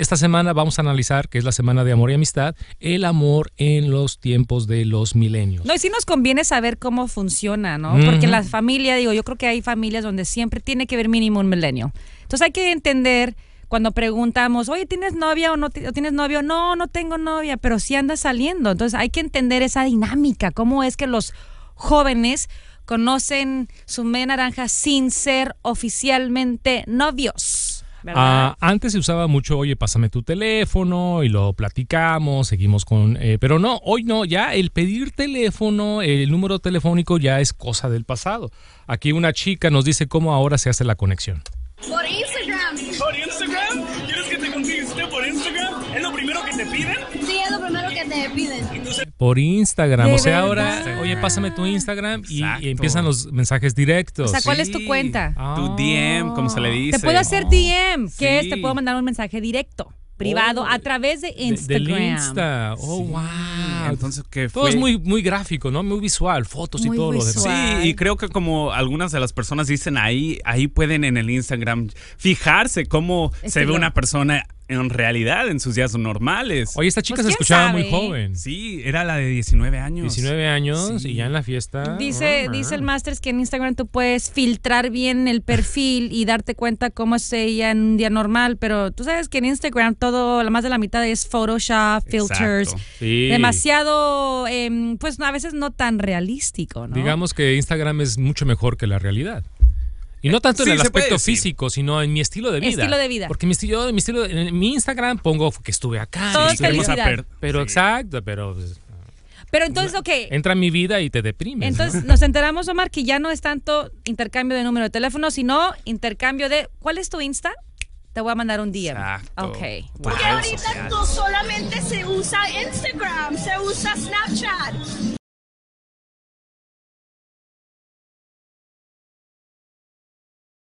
Esta semana vamos a analizar, que es la semana de amor y amistad, el amor en los tiempos de los milenios. No, y sí nos conviene saber cómo funciona, ¿no? Porque en la familia, digo, yo creo que hay familias donde siempre tiene que haber mínimo un milenio. Entonces hay que entender cuando preguntamos, oye, ¿tienes novia o no tienes novio? No, no tengo novia, pero sí anda saliendo. Entonces hay que entender esa dinámica, cómo es que los jóvenes conocen su me naranja sin ser oficialmente novios. Ah, antes se usaba mucho, oye, pásame tu teléfono y lo platicamos, seguimos con... Eh", pero no, hoy no, ya el pedir teléfono, el número telefónico ya es cosa del pasado. Aquí una chica nos dice cómo ahora se hace la conexión. Por Instagram. ¿Por Instagram? ¿Quieres que te contigue por Instagram? te piden? Sí, es lo primero que te piden. por Instagram, o sea, ahora, oye, pásame tu Instagram y, empiezan los mensajes directos. O sea, ¿cuál es tu cuenta? Tu DM, como se le ah. dice. Te puedo hacer oh. DM, que es te puedo mandar un mensaje directo privado oh. a través de Instagram. De, Insta. Oh, wow. Entonces, que Todo es muy, muy gráfico, ¿no? Muy visual, fotos y todo lo demás. Sí, y creo que como algunas de las personas dicen ahí, ahí pueden en el Instagram fijarse cómo se ve una persona en realidad en sus días normales. Oye, esta chica pues, se escuchaba muy joven. Sí, era la de 19 años. 19 años y ya en la fiesta. Dice, dice el Masters que en Instagram tú puedes filtrar bien el perfil y darte cuenta cómo es ella en un día normal, pero tú sabes que en Instagram todo, la más de la mitad es Photoshop, filters, sí. demasiado, em, pues a veces no tan realístico, Digamos que Instagram es mucho mejor que la realidad. Y no tanto en el aspecto físico, sino en mi estilo de vida. Estilo de vida. Porque mi estilo, en mi Instagram pongo que estuve acá. Todo es pero exacto, pero pues, pero entonces, ¿qué? Entra en mi vida y te deprime. Entonces, nos enteramos, Omar, que ya no es tanto intercambio de número de teléfono, sino intercambio de. ¿Cuál es tu Insta? Te voy a mandar un DM. Exacto. Ok. Pues, Porque ahorita no solamente se usa Instagram, se usa Snapchat.